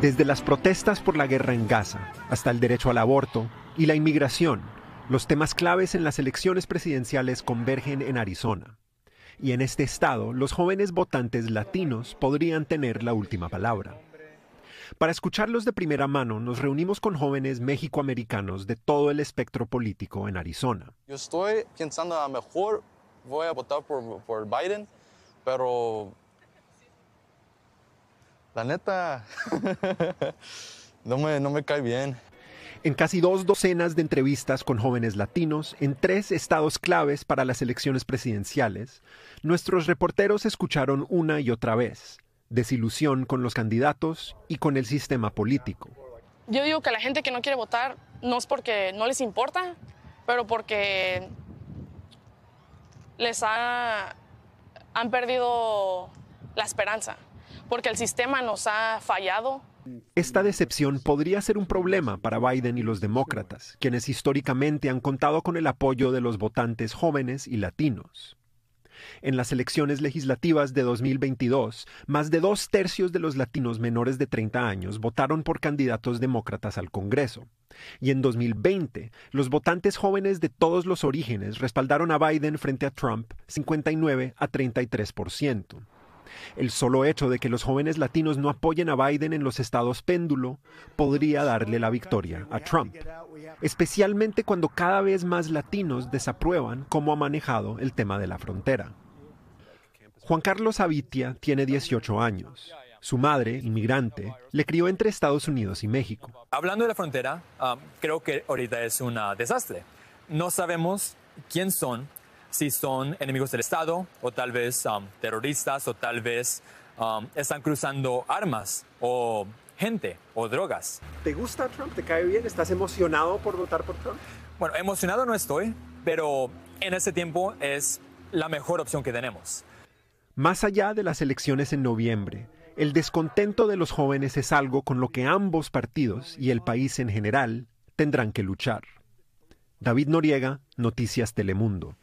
Desde las protestas por la guerra en Gaza hasta el derecho al aborto y la inmigración, los temas claves en las elecciones presidenciales convergen en Arizona. Y en este estado, los jóvenes votantes latinos podrían tener la última palabra. Para escucharlos de primera mano, nos reunimos con jóvenes mexicoamericanos de todo el espectro político en Arizona. Yo estoy pensando a mejor voy a votar por, por Biden, pero la neta, no, me, no me cae bien. En casi dos docenas de entrevistas con jóvenes latinos en tres estados claves para las elecciones presidenciales, nuestros reporteros escucharon una y otra vez desilusión con los candidatos y con el sistema político. Yo digo que la gente que no quiere votar no es porque no les importa, pero porque les han perdido la esperanza porque el sistema nos ha fallado. Esta decepción podría ser un problema para Biden y los demócratas, quienes históricamente han contado con el apoyo de los votantes jóvenes y latinos. En las elecciones legislativas de 2022, más de dos tercios de los latinos menores de 30 años votaron por candidatos demócratas al Congreso. Y en 2020, los votantes jóvenes de todos los orígenes respaldaron a Biden frente a Trump 59 a 33%. El solo hecho de que los jóvenes latinos no apoyen a Biden en los estados péndulo podría darle la victoria a Trump, especialmente cuando cada vez más latinos desaprueban cómo ha manejado el tema de la frontera. Juan Carlos Avitia tiene 18 años. Su madre, inmigrante, le crió entre Estados Unidos y México. Hablando de la frontera, ah, creo que ahorita es un desastre. No sabemos quién son si son enemigos del Estado o tal vez um, terroristas o tal vez um, están cruzando armas o gente o drogas. ¿Te gusta Trump? ¿Te cae bien? ¿Estás emocionado por votar por Trump? Bueno, emocionado no estoy, pero en este tiempo es la mejor opción que tenemos. Más allá de las elecciones en noviembre, el descontento de los jóvenes es algo con lo que ambos partidos y el país en general tendrán que luchar. David Noriega, Noticias Telemundo.